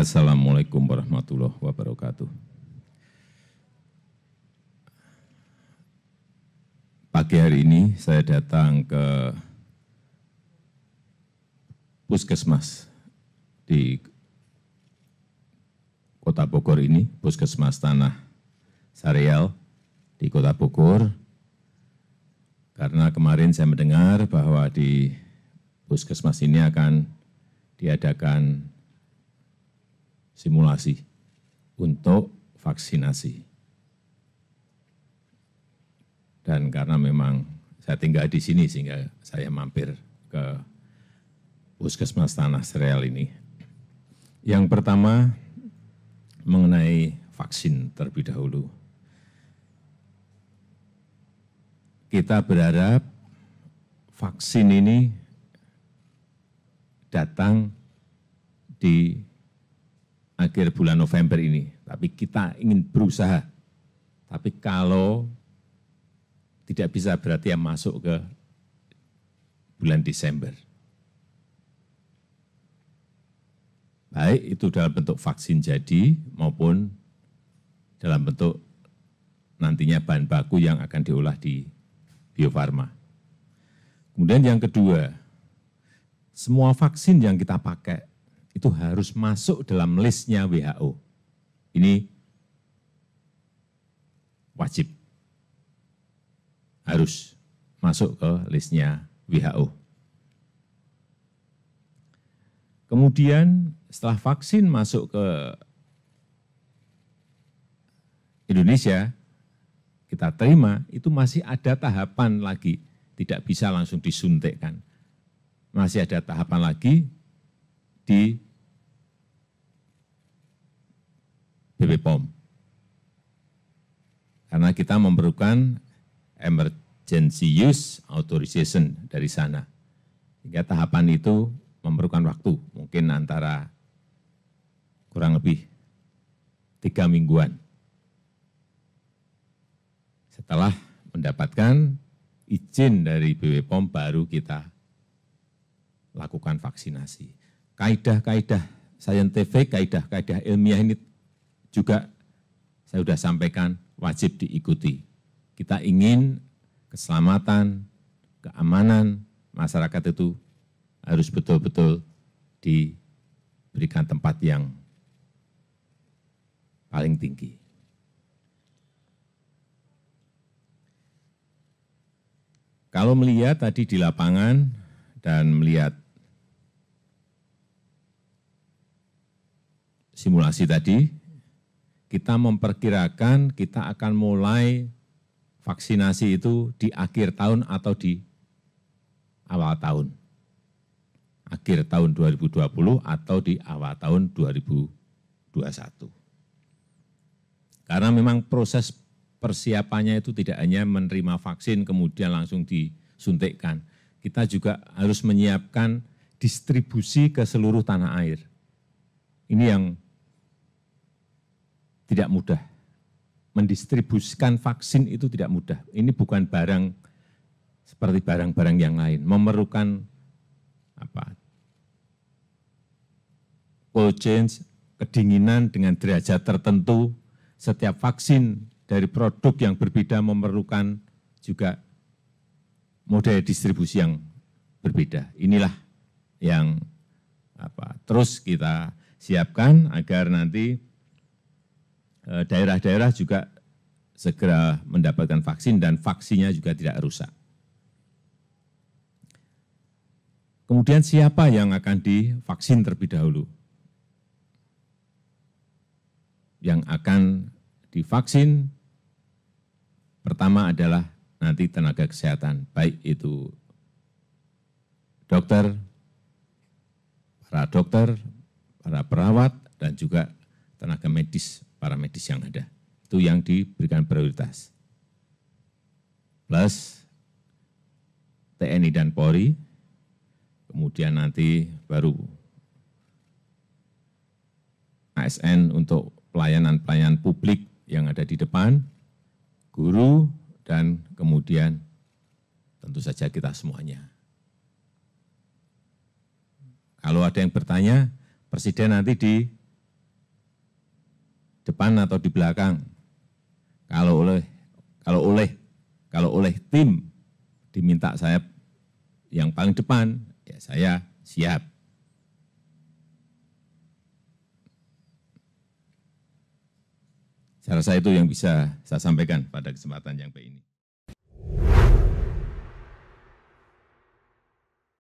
Assalamualaikum warahmatullahi wabarakatuh. Pagi hari ini saya datang ke Puskesmas di Kota Bogor ini, Puskesmas Tanah Sareal di Kota Bogor, karena kemarin saya mendengar bahwa di Puskesmas ini akan diadakan simulasi untuk vaksinasi. Dan karena memang saya tinggal di sini sehingga saya mampir ke Puskesmas Tanah Sereal ini. Yang pertama mengenai vaksin terlebih dahulu. Kita berharap vaksin ini datang di akhir bulan November ini. Tapi kita ingin berusaha. Tapi kalau tidak bisa berarti yang masuk ke bulan Desember. Baik itu dalam bentuk vaksin jadi maupun dalam bentuk nantinya bahan baku yang akan diolah di Bio Farma. Kemudian yang kedua, semua vaksin yang kita pakai itu harus masuk dalam listnya WHO. Ini wajib. Harus masuk ke listnya WHO. Kemudian setelah vaksin masuk ke Indonesia, kita terima, itu masih ada tahapan lagi. Tidak bisa langsung disuntikkan. Masih ada tahapan lagi, di BP POM. Karena kita memerlukan emergency use authorization dari sana. Sehingga tahapan itu memerlukan waktu, mungkin antara kurang lebih tiga mingguan. Setelah mendapatkan izin dari BPOM baru kita lakukan vaksinasi kaidah-kaidah saintifik, kaidah-kaidah ilmiah ini juga saya sudah sampaikan wajib diikuti. Kita ingin keselamatan, keamanan masyarakat itu harus betul-betul diberikan tempat yang paling tinggi. Kalau melihat tadi di lapangan dan melihat simulasi tadi, kita memperkirakan kita akan mulai vaksinasi itu di akhir tahun atau di awal tahun. Akhir tahun 2020 atau di awal tahun 2021. Karena memang proses persiapannya itu tidak hanya menerima vaksin kemudian langsung disuntikkan. Kita juga harus menyiapkan distribusi ke seluruh tanah air. Ini yang tidak mudah. Mendistribusikan vaksin itu tidak mudah. Ini bukan barang seperti barang-barang yang lain, memerlukan apa? Cold change, kedinginan dengan derajat tertentu. Setiap vaksin dari produk yang berbeda memerlukan juga model distribusi yang berbeda. Inilah yang apa terus kita siapkan agar nanti Eh, daerah-daerah juga segera mendapatkan vaksin dan vaksinnya juga tidak rusak. Kemudian siapa yang akan divaksin terlebih dahulu? Yang akan divaksin pertama adalah nanti tenaga kesehatan, baik itu dokter, para dokter, para perawat, dan juga tenaga medis para medis yang ada. Itu yang diberikan prioritas. Plus TNI dan Polri, kemudian nanti baru ASN untuk pelayanan-pelayanan publik yang ada di depan, guru, dan kemudian tentu saja kita semuanya. Kalau ada yang bertanya, Presiden nanti di depan atau di belakang. Kalau oleh kalau oleh kalau oleh tim diminta saya yang paling depan, ya saya siap. Saya rasa itu yang bisa saya sampaikan pada kesempatan yang baik ini.